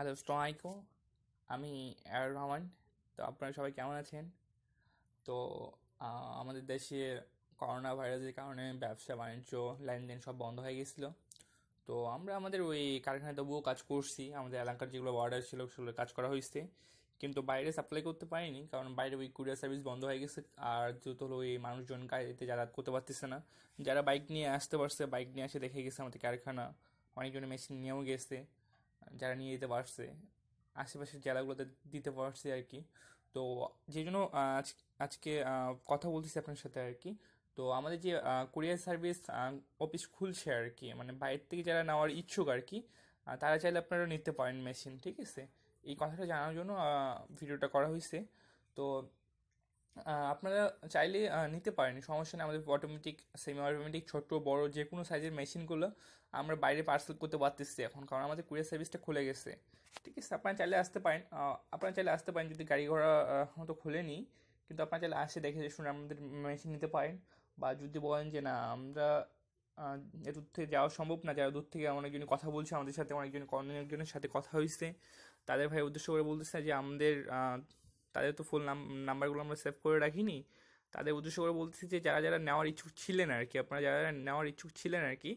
hello স্টাইকো আমি আর রহমান তো আপনারা সবাই কেমন আছেন তো আমাদের দেশে করোনা ভাইরাসের কারণে ব্যবসা বাণিজ্য লেনদেন সব বন্ধ হয়ে গেছিলো তো আমরা আমাদের ওই কারখানায় তবুও কাজ করছি আমাদের এলাকার যেগুলো অর্ডার ছিল সেগুলো কাজ করা হয়েছে কিন্তু বাইরে সাপ্লাই করতে পারিনি কারণ বাইরে ওই কুরিয়ার সার্ভিস বন্ধ হয়ে গেছে আর যেহেতু হলো ওই মানুষজন গাড়িতে যাতায়াত করতে পারতেছে না যারা বাইক নিয়ে আসতে পারছে বাইক নিয়ে এসে দেখে গেছে আমাদের কারখানা অনেকজন মেশিন নিয়েও গেছে যারা নিয়ে যেতে পারছে আশেপাশের জেলাগুলোতে দিতে পারছে আর কি তো যে জন্য আজ আজকে কথা বলতেছি আপনার সাথে আর কি তো আমাদের যে কুরিয়ার সার্ভিস অফিস খুলছে আর কি মানে বাইরের থেকে যারা নেওয়ার ইচ্ছুক আর কি তারা চাইলে আপনারা নিতে পারেন মেশিন ঠিক আছে এই কথাটা জানার জন্য ভিডিওটা করা হয়েছে তো আপনারা চাইলে নিতে পারেন সমস্যা নেই আমাদের অটোমেটিক সেমি অটোমেটিক ছোট বড় যে কোনো সাইজের মেশিনগুলো আমরা বাইরে পার্সেল করতে পারতেছি এখন কারণ আমাদের কুরিয়ার সার্ভিসটা খুলে গেছে ঠিক আছে আপনারা চাইলে আসতে পারেন আপনারা চাইলে আসতে পারেন যদি গাড়ি ঘোড়া খুলে নিই কিন্তু আপনারা চাইলে আসে দেখে শুনে আমাদের মেশিন নিতে পারেন বা যদি বলেন যে না আমরা দূর থেকে যাওয়া সম্ভব না যারা দূর থেকে অনেকজন কথা বলছে আমাদের সাথে অনেকজন অনেকজনের সাথে কথা হয়েছে তাদের ভাই উদ্দেশ্য করে বলতেছে যে আমাদের তাদের তো ফুল নাম নাম্বারগুলো আমরা সেভ করে রাখিনি তাদের উদ্দেশ্য করে বলতেছি যে যারা যারা নেওয়ার ইচ্ছুক ছিলেন আর কি আপনারা যারা যারা নেওয়ার ইচ্ছুক ছিলেন আর কি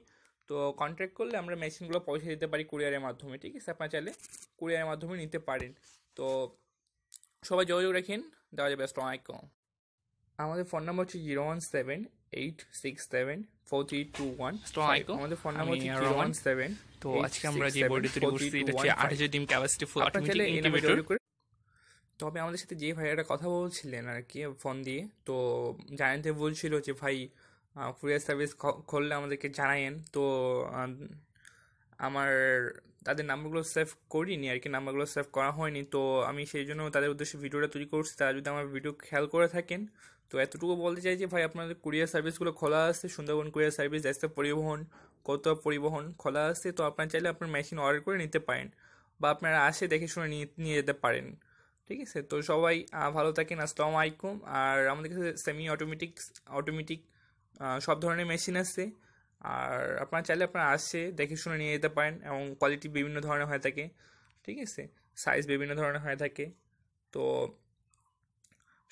তো কন্ট্যাক্ট করলে আমরা মেশিনগুলো পয়সা দিতে পারি কুরিয়ারের মাধ্যমে ঠিক আছে আপনারা চাইলে কুরিয়ারের মাধ্যমে নিতে পারেন তো সবাই যোগাযোগ রাখেন দেওয়া যাবে আসসালামাইকুম আমাদের ফোন নাম্বার হচ্ছে zero one seven eight six seven four three two one আমাদের ফোন নাম্বার হচ্ছে জিরো ওয়ান সেভেন তো আজকে আমরা যে বডি তৈরি করছি এটা হচ্ছে আট হাজার ডিম ক্যাপাসিটি ফুল অটোমেটিক ইনকিউবেটর তবে আমাদের সাথে যে ভাইয়াটা কথা বলছিলেন আর কি ফোন দিয়ে তো জানাতে বলছিল যে ভাই কুরিয়ার সার্ভিস খুললে আমাদেরকে জানায়েন তো আমার তাদের নাম্বারগুলো সেভ করিনি আর কি নাম্বারগুলো সেভ করা হয়নি তো আমি সেই জন্য তাদের উদ্দেশ্যে ভিডিওটা তৈরি করছি তারা যদি আমার ভিডিও খেয়াল করে থাকেন তো এতটুকু বলতে চাই যে ভাই আপনাদের কুরিয়ার সার্ভিসগুলো খোলা আছে সুন্দরবন কুরিয়ার সার্ভিস যাতে পরিবহন কত পরিবহন খোলা আছে তো আপনার চাইলে আপনার মেশিন অর্ডার করে নিতে পারেন বা আপনারা আসে দেখে শুনে নিয়ে যেতে পারেন ঠিক আছে তো সবাই ভালো থাকেন আসসালামু আলাইকুম আর আমাদের কাছে সেমি অটোমেটিক অটোমেটিক সব ধরনের মেশিন আছে আর আপনারা চাইলে আপনারা আসে দেখে শুনে নিয়ে যেতে পারেন এবং কোয়ালিটি বিভিন্ন ধরনের হয়ে থাকে ঠিক আছে সাইজ বিভিন্ন ধরনের হয়ে থাকে তো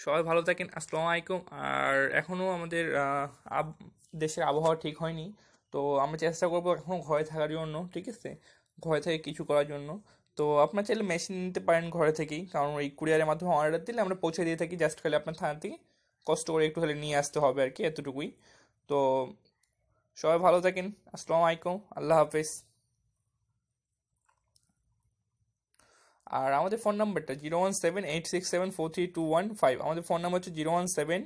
সবাই ভালো থাকেন আসসালামু আলাইকুম আর এখনও আমাদের দেশের আবহাওয়া ঠিক হয়নি তো আমরা চেষ্টা করবো এখনও ঘরে থাকার জন্য ঠিক আছে ঘরে থেকে কিছু করার জন্য তো আপনার চাইলে মেশিন নিতে পারেন ঘরে থেকেই কারণ ওই কুরিয়ারের মাধ্যমে অর্ডার দিলে আমরা পৌঁছে দিয়ে থাকি জাস্ট খালি আপনার থানা থেকে কষ্ট করে একটু খালি নিয়ে আসতে হবে আর কি এতটুকুই তো সবাই ভালো থাকেন আসসালামু আলাইকুম আল্লাহ হাফেজ আর আমাদের ফোন নাম্বারটা zero one seven eight six seven four three two one five আমাদের ফোন নাম্বার হচ্ছে zero one seven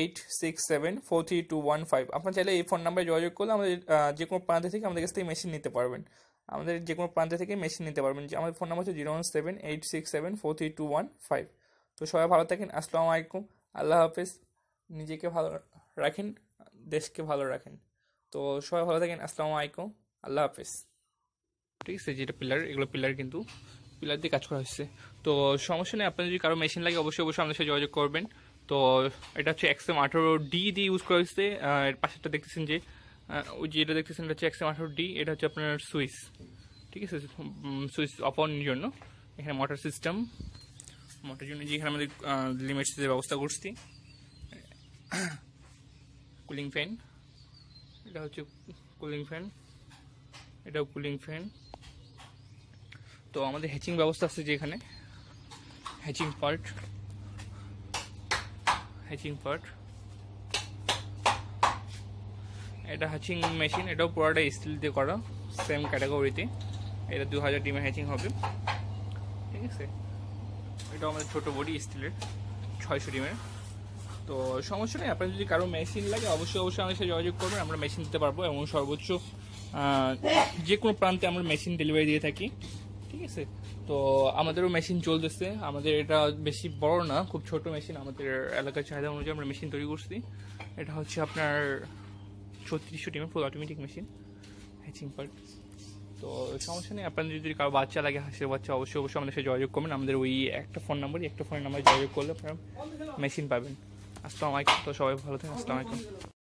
eight six seven four three two one five আপনার চাইলে এই ফোন নাম্বারে যোগাযোগ করলে আমাদের যে কোনো প্রান্ত থেকে আমাদের কাছ থেকে মেশিন নিতে পারবেন আমাদের যে কোনো প্রান্ত থেকে মেশিন নিতে পারবেন যে আমাদের ফোন নাম্বার হচ্ছে zero one seven eight six seven four three two one five তো সবাই ভালো থাকেন আসসালামু আলাইকুম আল্লাহ হাফেজ নিজেকে ভালো রাখেন দেশকে ভালো রাখেন তো সবাই ভালো থাকেন আসসালামু আলাইকুম আল্লাহ হাফেজ ঠিক আছে যেটা পিলার এগুলো পিলার কিন্তু পিলার দিয়ে কাজ করা হচ্ছে তো সমস্যা নেই আপনার যদি কারো মেশিন লাগে অবশ্যই অবশ্যই আমাদের সাথে যোগাযোগ করবেন তো এটা হচ্ছে এক্সএম আঠারো ডি দিয়ে ইউজ করা হয়েছে এর পাশেরটা দেখতেছেন যে ওই যেটা দেখতেছেন এটা হচ্ছে একশো আঠারো ডি এটা হচ্ছে আপনার সুইচ ঠিক আছে সুইচ অফ জন্য এখানে মোটর সিস্টেম মোটর জন্য যেখানে আমাদের লিমিট ব্যবস্থা করছি কুলিং ফ্যান এটা হচ্ছে কুলিং ফ্যান এটাও কুলিং ফ্যান তো আমাদের হ্যাচিং ব্যবস্থা আছে যে এখানে হ্যাচিং পার্ট হ্যাচিং পার্ট এটা হ্যাচিং মেশিন এটাও পুরোটা স্টিল দিয়ে করা সেম ক্যাটাগরিতে এটা দু হাজার ডিমে হ্যাচিং হবে ঠিক আছে এটা আমাদের ছোটো বডি স্টিলের ছয়শো ডিমের তো সমস্যা নেই আপনার যদি কারো মেশিন লাগে অবশ্যই অবশ্যই আমাদের সাথে যোগাযোগ করবেন আমরা মেশিন দিতে পারবো এবং সর্বোচ্চ যে কোনো প্রান্তে আমরা মেশিন ডেলিভারি দিয়ে থাকি ঠিক আছে তো আমাদেরও মেশিন চলতেছে আমাদের এটা বেশি বড় না খুব ছোট মেশিন আমাদের এলাকার চাহিদা অনুযায়ী আমরা মেশিন তৈরি করছি এটা হচ্ছে আপনার ছত্রিশশো টিমের full automatic machine hatching part তো সমস্যা নেই আপনাদের যদি কারো বাচ্চা লাগে হাসির বাচ্চা অবশ্যই অবশ্যই আমাদের সাথে যোগাযোগ করবেন আমাদের ওই একটা ফোন নাম্বারই একটা ফোন নাম্বারে যোগাযোগ করলে আপনারা মেশিন পাবেন আসসালামু আলাইকুম তো সবাই ভালো থাকেন আসসালামু আলাইকুম